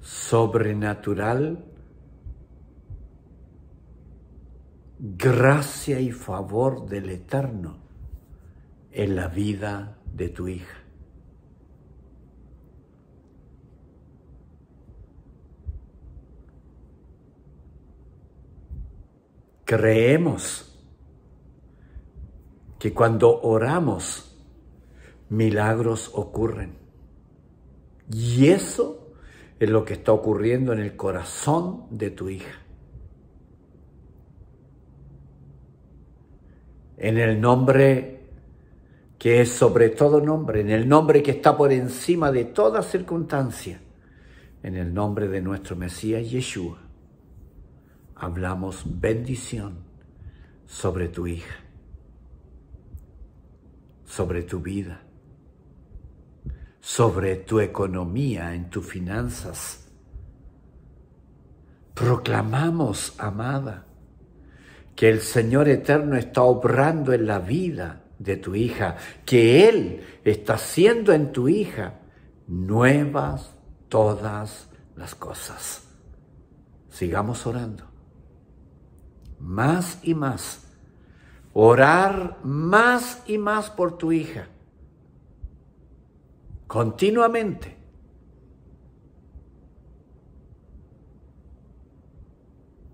sobrenatural, gracia y favor del Eterno en la vida de tu hija. Creemos que cuando oramos, milagros ocurren. Y eso es lo que está ocurriendo en el corazón de tu hija. En el nombre que es sobre todo nombre, en el nombre que está por encima de toda circunstancia, en el nombre de nuestro Mesías Yeshua, hablamos bendición sobre tu hija, sobre tu vida sobre tu economía, en tus finanzas. Proclamamos, amada, que el Señor Eterno está obrando en la vida de tu hija, que Él está haciendo en tu hija nuevas todas las cosas. Sigamos orando. Más y más. Orar más y más por tu hija continuamente.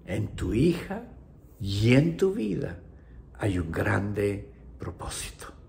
En tu hija y en tu vida hay un grande propósito.